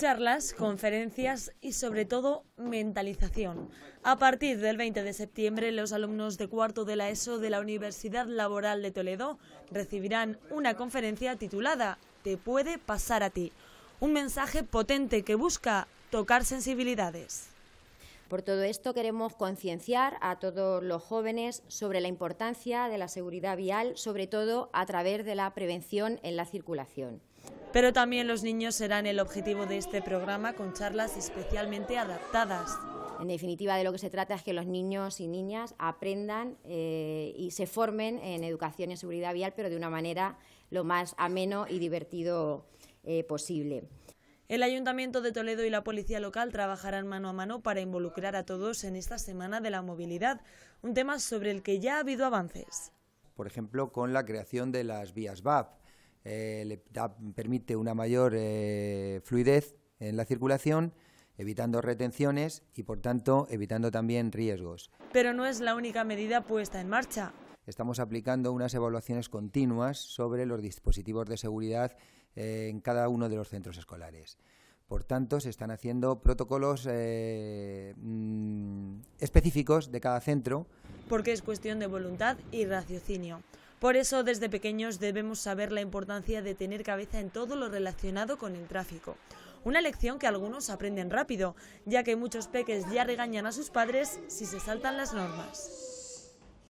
charlas, conferencias y sobre todo mentalización. A partir del 20 de septiembre, los alumnos de cuarto de la ESO de la Universidad Laboral de Toledo recibirán una conferencia titulada Te puede pasar a ti, un mensaje potente que busca tocar sensibilidades. Por todo esto queremos concienciar a todos los jóvenes sobre la importancia de la seguridad vial, sobre todo a través de la prevención en la circulación. Pero también los niños serán el objetivo de este programa con charlas especialmente adaptadas. En definitiva, de lo que se trata es que los niños y niñas aprendan eh, y se formen en educación y seguridad vial, pero de una manera lo más ameno y divertido eh, posible. El Ayuntamiento de Toledo y la Policía Local trabajarán mano a mano para involucrar a todos en esta Semana de la Movilidad, un tema sobre el que ya ha habido avances. Por ejemplo, con la creación de las vías VAP, eh, le permite una mayor eh, fluidez en la circulación, evitando retenciones y, por tanto, evitando también riesgos. Pero no es la única medida puesta en marcha. Estamos aplicando unas evaluaciones continuas sobre los dispositivos de seguridad eh, en cada uno de los centros escolares. Por tanto, se están haciendo protocolos mm, específicos de cada centro. Porque es cuestión de voluntad y raciocinio. Por eso, desde pequeños debemos saber la importancia de tener cabeza en todo lo relacionado con el tráfico. Una lección que algunos aprenden rápido, ya que muchos peques ya regañan a sus padres si se saltan las normas.